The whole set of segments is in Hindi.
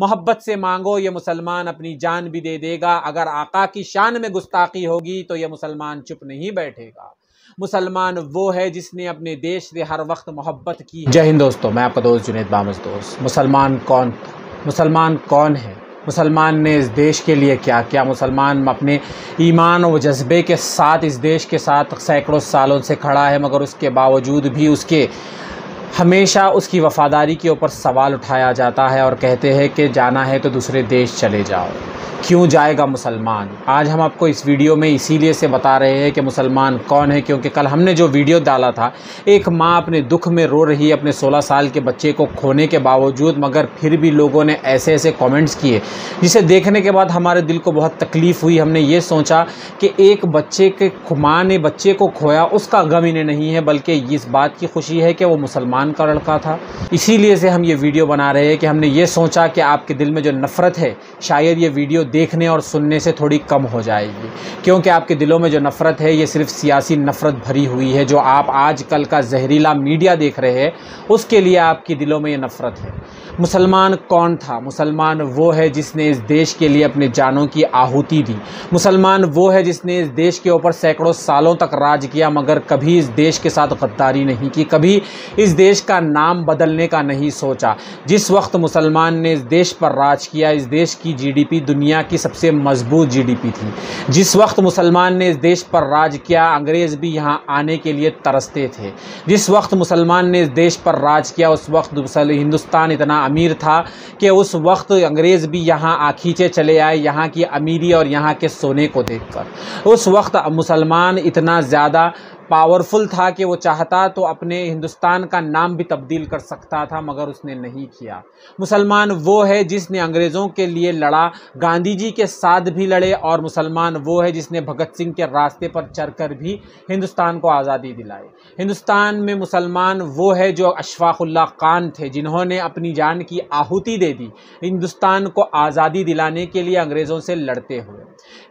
मोहब्बत से मांगो ये मुसलमान अपनी जान भी दे देगा अगर आका की शान में गुस्ताखी होगी तो यह मुसलमान चुप नहीं बैठेगा मुसलमान वो है जिसने अपने देश से हर वक्त मोहब्बत की जय हिंद दोस्तों मैं आपका दोस्त जुनेद बामस दोस्त मुसलमान कौन मुसलमान कौन है मुसलमान ने इस देश के लिए क्या क्या मुसलमान अपने ईमान व जज्बे के साथ इस देश के साथ सैकड़ों सालों से खड़ा है मगर उसके बावजूद भी उसके हमेशा उसकी वफ़ादारी के ऊपर सवाल उठाया जाता है और कहते हैं कि जाना है तो दूसरे देश चले जाओ क्यों जाएगा मुसलमान आज हम आपको इस वीडियो में इसीलिए से बता रहे हैं कि मुसलमान कौन है क्योंकि कल हमने जो वीडियो डाला था एक माँ अपने दुख में रो रही है अपने 16 साल के बच्चे को खोने के बावजूद मगर फिर भी लोगों ने ऐसे ऐसे कमेंट्स किए जिसे देखने के बाद हमारे दिल को बहुत तकलीफ़ हुई हमने ये सोचा कि एक बच्चे के माँ ने बच्चे को खोया उसका गम इन्हें नहीं है बल्कि इस बात की खुशी है कि वो मुसलमान मुसलमान का लड़का था इसीलिए से हम ये वीडियो बना रहे हैं कि हमने ये सोचा कि आपके दिल में जो नफ़रत है शायद ये वीडियो देखने और सुनने से थोड़ी कम हो जाएगी क्योंकि आपके दिलों में जो नफ़रत है ये सिर्फ सियासी नफ़रत भरी हुई है जो आप कल का जहरीला मीडिया देख रहे हैं उसके लिए आपके दिलों में ये नफ़रत है मुसलमान कौन था मुसलमान वो है जिसने इस देश के लिए अपने जानों की आहूति दी मुसलमान वो है जिसने इस देश के ऊपर सैकड़ों सालों तक राज किया मगर कभी इस देश के साथ गद्दारी नहीं की कभी इस देश देश का नाम बदलने का नहीं सोचा जिस वक्त मुसलमान ने इस देश पर राज किया इस देश की जीडीपी दुनिया की सबसे मजबूत जीडीपी थी जिस वक्त मुसलमान ने इस देश पर राज किया अंग्रेज़ भी यहाँ आने के लिए तरसते थे जिस वक्त मुसलमान ने इस देश पर राज किया उस वक्त हिंदुस्तान इतना अमीर था कि उस वक्त अंग्रेज़ भी यहाँ आखीचे चले आए यहाँ की अमीरी और यहाँ के सोने को देखकर उस वक्त मुसलमान इतना ज़्यादा पावरफुल था कि वो चाहता तो अपने हिंदुस्तान का नाम भी तब्दील कर सकता था मगर उसने नहीं किया मुसलमान वो है जिसने अंग्रेज़ों के लिए लड़ा गांधी जी के साथ भी लड़े और मुसलमान वो है जिसने भगत सिंह के रास्ते पर चढ़कर भी हिंदुस्तान को आज़ादी दिलाई हिंदुस्तान में मुसलमान वो है जो अशफाकुल्ला खान थे जिन्होंने अपनी जान की आहूति दे दी हिंदुस्तान को आज़ादी दिलाने के लिए अंग्रेज़ों से लड़ते हुए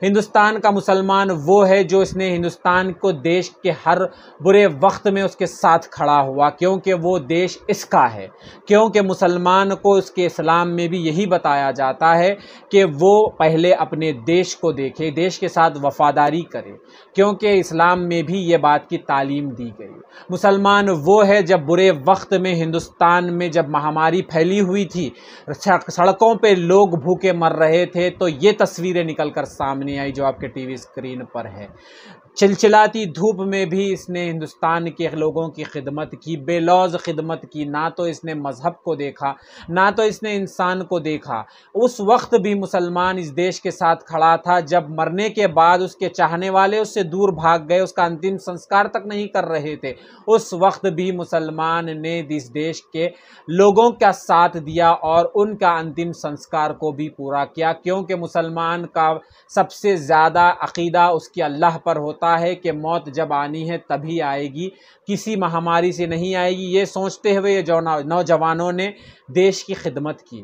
हिंदुस्तान का मुसलमान वो है जो इसने हिंदुस्तान को देश के हर बुरे वक्त में उसके साथ खड़ा हुआ क्योंकि वो देश इसका है क्योंकि मुसलमान को उसके इस्लाम में भी यही बताया जाता है कि वो पहले अपने देश को देखे देश के साथ वफादारी करे क्योंकि इस्लाम में भी ये बात की तालीम दी गई मुसलमान वो है जब बुरे वक्त में हिंदुस्तान में जब महामारी फैली हुई थी सड़कों पर लोग भूखे मर रहे थे तो ये तस्वीरें निकल कर सामने आई जो आपके टी वी स्क्रीन पर है चिलचिलाती धूप में भी भी इसने हिंदुस्तान के लोगों की खिदमत की बेलौज खिदमत की ना तो इसने मज़हब को देखा ना तो इसने इंसान को देखा उस वक्त भी मुसलमान इस देश के साथ खड़ा था जब मरने के बाद उसके चाहने वाले उससे दूर भाग गए उसका अंतिम संस्कार तक नहीं कर रहे थे उस वक्त भी मुसलमान ने इस देश के लोगों का साथ दिया और उनका अंतिम संस्कार को भी पूरा किया क्योंकि मुसलमान का सबसे ज़्यादा अकीदा उसकी अल्लाह पर होता है कि मौत जब आनी है तभी आएगी किसी महामारी से नहीं आएगी ये सोचते हुए ये नौजवानों ने देश की खिदमत की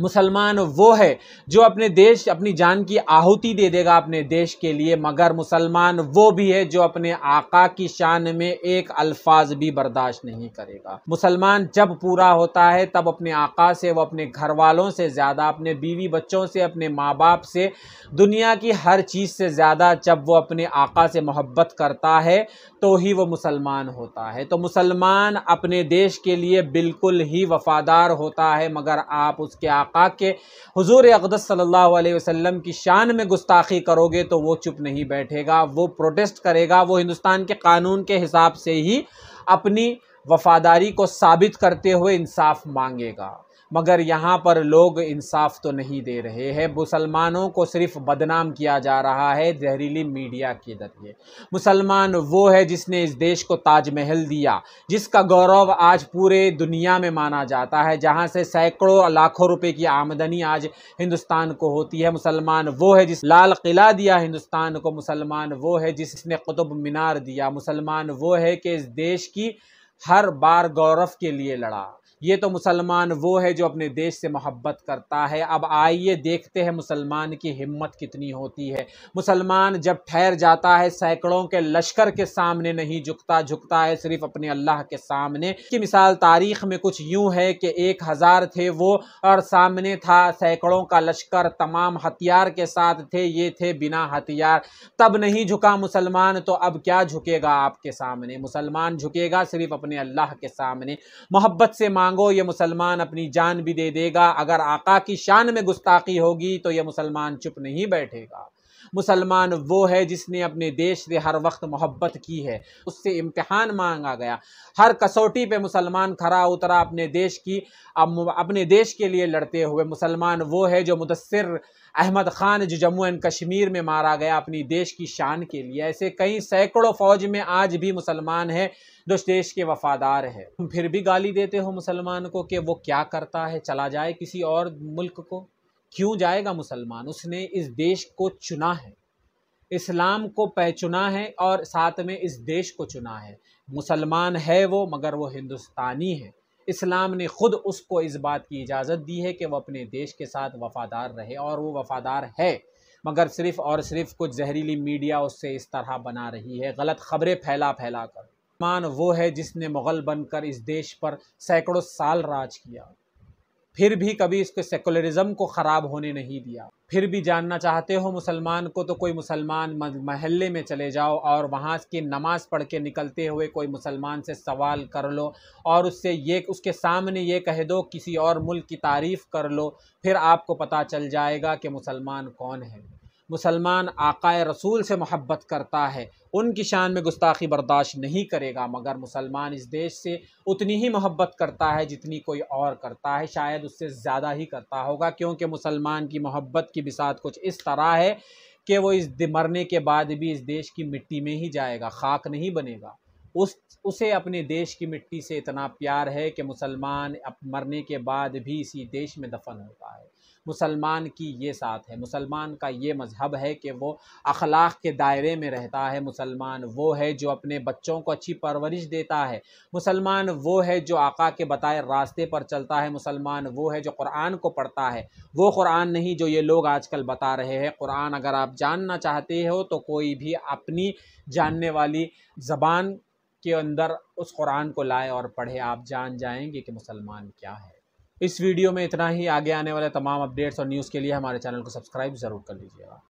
मुसलमान वो है जो अपने देश अपनी जान की आहुति दे देगा अपने देश के लिए मगर मुसलमान वो भी है जो अपने आका की शान में एक अल्फाज भी बर्दाश्त नहीं करेगा मुसलमान जब पूरा होता है तब अपने आका से वो अपने घर वालों से ज़्यादा अपने बीवी बच्चों से अपने माँ बाप से दुनिया की हर चीज़ से ज़्यादा जब वो अपने आका से मोहब्बत करता है तो ही वो मुसलमान होता है तो मुसलमान अपने देश के लिए बिल्कुल ही वफ़ादार होता है मगर आप उसके आका आका के हजूर अकदस सल्ह वसम की शान में गुस्ताखी करोगे तो वो चुप नहीं बैठेगा वो प्रोटेस्ट करेगा वो हिंदुस्तान के कानून के हिसाब से ही अपनी वफादारी को साबित करते हुए इंसाफ मांगेगा मगर यहाँ पर लोग इंसाफ तो नहीं दे रहे हैं मुसलमानों को सिर्फ बदनाम किया जा रहा है जहरीली मीडिया के जरिए मुसलमान वो है जिसने इस देश को ताजमहल दिया जिसका गौरव आज पूरे दुनिया में माना जाता है जहाँ से सैकड़ों लाखों रुपए की आमदनी आज हिंदुस्तान को होती है मुसलमान वो है जिस लाल किला दिया हिंदुस्तान को मुसलमान वो है जिसने कुतुब मीनार दिया मुसलमान वो है कि इस देश की हर बार गौरव के लिए लड़ा ये तो मुसलमान वो है जो अपने देश से मोहब्बत करता है अब आइए देखते हैं मुसलमान की हिम्मत कितनी होती है मुसलमान जब ठहर जाता है सैकड़ों के लश्कर के सामने नहीं झुकता झुकता है सिर्फ अपने अल्लाह के सामने की मिसाल तारीख में कुछ यूं है कि एक हज़ार थे वो और सामने था सैकड़ों का लश्कर तमाम हथियार के साथ थे ये थे बिना हथियार तब नहीं झुका मुसलमान तो अब क्या झुकेगा आपके सामने मुसलमान झुकेगा सिर्फ अपने अल्लाह के सामने मोहब्बत से मांगो ये मुसलमान अपनी जान भी दे देगा अगर आका की शान में गुस्ताखी होगी तो ये मुसलमान चुप नहीं बैठेगा मुसलमान वो है जिसने अपने देश से हर वक्त मोहब्बत की है उससे इम्तहान मांगा गया हर कसौटी पे मुसलमान खरा उतरा अपने देश की अपने देश के लिए लड़ते हुए मुसलमान वो है जो मुदसर अहमद खान जो जम्मू एंड कश्मीर में मारा गया अपनी देश की शान के लिए ऐसे कई सैकड़ों फौज में आज भी मुसलमान हैं जो देश के वफादार हैं तुम फिर भी गाली देते हो मुसलमान को कि वो क्या करता है चला जाए किसी और मुल्क को क्यों जाएगा मुसलमान उसने इस देश को चुना है इस्लाम को पहचुना है और साथ में इस देश को चुना है मुसलमान है वो मगर वो हिंदुस्तानी है इस्लाम ने ख़ुद उसको इस बात की इजाज़त दी है कि वह अपने देश के साथ वफ़ादार रहे और वो वफ़ादार है मगर सिर्फ़ और सिर्फ कुछ जहरीली मीडिया उससे इस तरह बना रही है गलत खबरें फैला फैला कर मान वो है जिसने मुग़ल बनकर इस देश पर सैकड़ों साल राज किया फिर भी कभी इसके सेकुलरिज्म को ख़राब होने नहीं दिया फिर भी जानना चाहते हो मुसलमान को तो कोई मुसलमान महल्ले में चले जाओ और वहाँ की नमाज़ पढ़ के निकलते हुए कोई मुसलमान से सवाल कर लो और उससे ये उसके सामने ये कह दो किसी और मुल्क की तारीफ़ कर लो फिर आपको पता चल जाएगा कि मुसलमान कौन है मुसलमान आकाए रसूल से मोहब्बत करता है उनकी शान में गुस्ताखी बर्दाश्त नहीं करेगा मगर मुसलमान इस देश से उतनी ही मोहब्बत करता है जितनी कोई और करता है शायद उससे ज़्यादा ही करता होगा क्योंकि मुसलमान की मोहब्बत की बिसात कुछ इस तरह है कि वो इस मरने के बाद भी इस देश की मिट्टी में ही जाएगा खाक नहीं बनेगा उस उसे अपने देश की मिट्टी से इतना प्यार है कि मुसलमान मरने के बाद भी इसी देश में दफन होता है मुसलमान की ये साथ है मुसलमान का ये मज़हब है कि वो अखलाक के दायरे में रहता है मुसलमान वो है जो अपने बच्चों को अच्छी परवरिश देता है मुसलमान वो है जो आका के बताए रास्ते पर चलता है मुसलमान वो है जो कुरान को पढ़ता है वो कुरान नहीं जो ये लोग आजकल बता रहे हैं कुरान अगर आप जानना चाहते हो तो कोई भी अपनी जानने वाली ज़बान के अंदर उस कुरान को लाए और पढ़े आप जान जाएंगे कि मुसलमान क्या है इस वीडियो में इतना ही आगे आने वाले तमाम अपडेट्स और न्यूज़ के लिए हमारे चैनल को सब्सक्राइब ज़रूर कर लीजिएगा